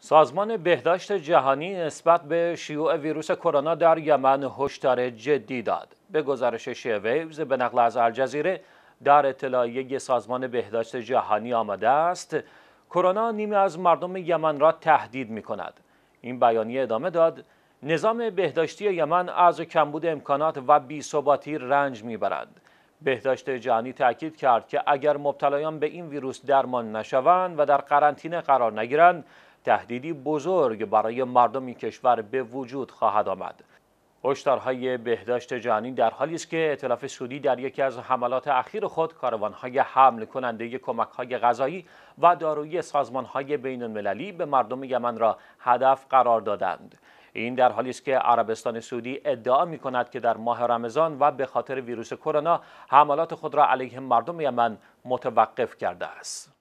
سازمان بهداشت جهانی نسبت به شیوع ویروس کرونا در یمن هشدار جدی داد. به گزارش شیویوز به نقل از الجزیره در اطلاعیه سازمان بهداشت جهانی آمده است کرونا نیمی از مردم یمن را تهدید می کند. این بیانیه ادامه داد نظام بهداشتی یمن از کمبود امکانات و بی‌ثباتی رنج میبرند. بهداشت جهانی تاکید کرد که اگر مبتلایان به این ویروس درمان نشوند و در قرنطینه قرار نگیرند تهدیدی بزرگ برای مردم این کشور به وجود خواهد آمد هشدارهای بهداشت جهانی در حالی است که ائتلاف سعودی در یکی از حملات اخیر خود کاروانهای حمل کننده های غذایی و دارویی سازمانهای بین المللی به مردم یمن را هدف قرار دادند. این در حالی است که عربستان سعودی ادعا می کند که در ماه رمضان و به خاطر ویروس کرونا حملات خود را علیه مردم یمن متوقف کرده است.